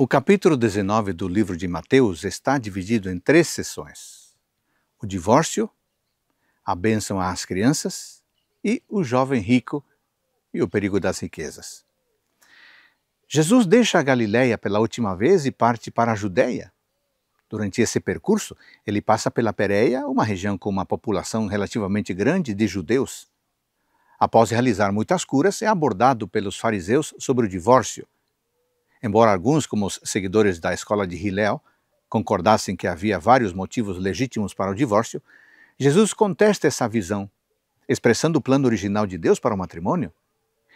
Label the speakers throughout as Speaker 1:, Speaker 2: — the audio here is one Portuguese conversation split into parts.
Speaker 1: O capítulo 19 do livro de Mateus está dividido em três sessões: o divórcio, a bênção às crianças e o jovem rico e o perigo das riquezas. Jesus deixa a Galiléia pela última vez e parte para a Judéia. Durante esse percurso, ele passa pela Pérea, uma região com uma população relativamente grande de judeus. Após realizar muitas curas, é abordado pelos fariseus sobre o divórcio Embora alguns, como os seguidores da escola de Hillel, concordassem que havia vários motivos legítimos para o divórcio, Jesus contesta essa visão, expressando o plano original de Deus para o matrimônio.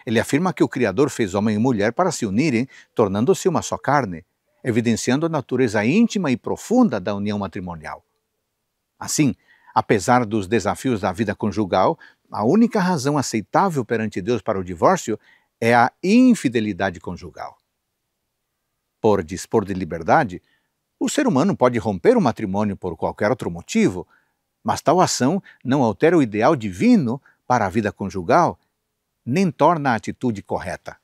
Speaker 1: Ele afirma que o Criador fez homem e mulher para se unirem, tornando-se uma só carne, evidenciando a natureza íntima e profunda da união matrimonial. Assim, apesar dos desafios da vida conjugal, a única razão aceitável perante Deus para o divórcio é a infidelidade conjugal por dispor de liberdade, o ser humano pode romper o matrimônio por qualquer outro motivo, mas tal ação não altera o ideal divino para a vida conjugal, nem torna a atitude correta.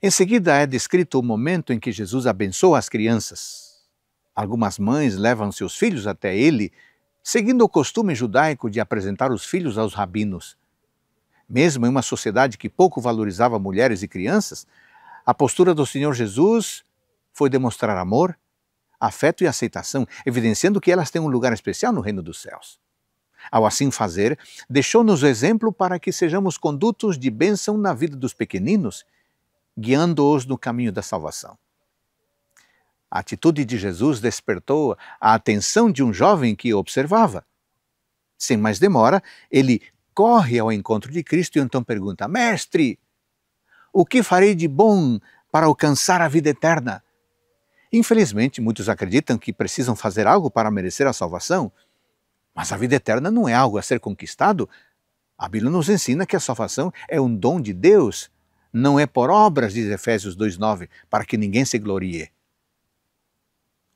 Speaker 1: Em seguida é descrito o momento em que Jesus abençoa as crianças. Algumas mães levam seus filhos até ele, seguindo o costume judaico de apresentar os filhos aos rabinos. Mesmo em uma sociedade que pouco valorizava mulheres e crianças, a postura do Senhor Jesus foi demonstrar amor, afeto e aceitação, evidenciando que elas têm um lugar especial no reino dos céus. Ao assim fazer, deixou-nos o exemplo para que sejamos condutos de bênção na vida dos pequeninos, guiando-os no caminho da salvação. A atitude de Jesus despertou a atenção de um jovem que observava. Sem mais demora, ele corre ao encontro de Cristo e então pergunta: Mestre, o que farei de bom para alcançar a vida eterna? Infelizmente, muitos acreditam que precisam fazer algo para merecer a salvação, mas a vida eterna não é algo a ser conquistado. A Bíblia nos ensina que a salvação é um dom de Deus, não é por obras, diz Efésios 2,9, para que ninguém se glorie.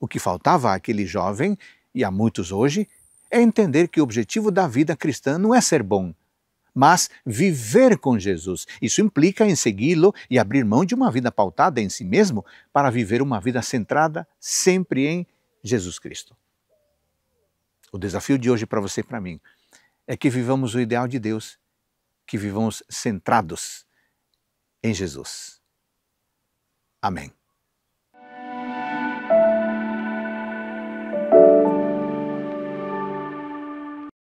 Speaker 1: O que faltava àquele jovem, e a muitos hoje, é entender que o objetivo da vida cristã não é ser bom, mas viver com Jesus. Isso implica em segui-lo e abrir mão de uma vida pautada em si mesmo para viver uma vida centrada sempre em Jesus Cristo. O desafio de hoje para você e para mim é que vivamos o ideal de Deus, que vivamos centrados em Jesus. Amém.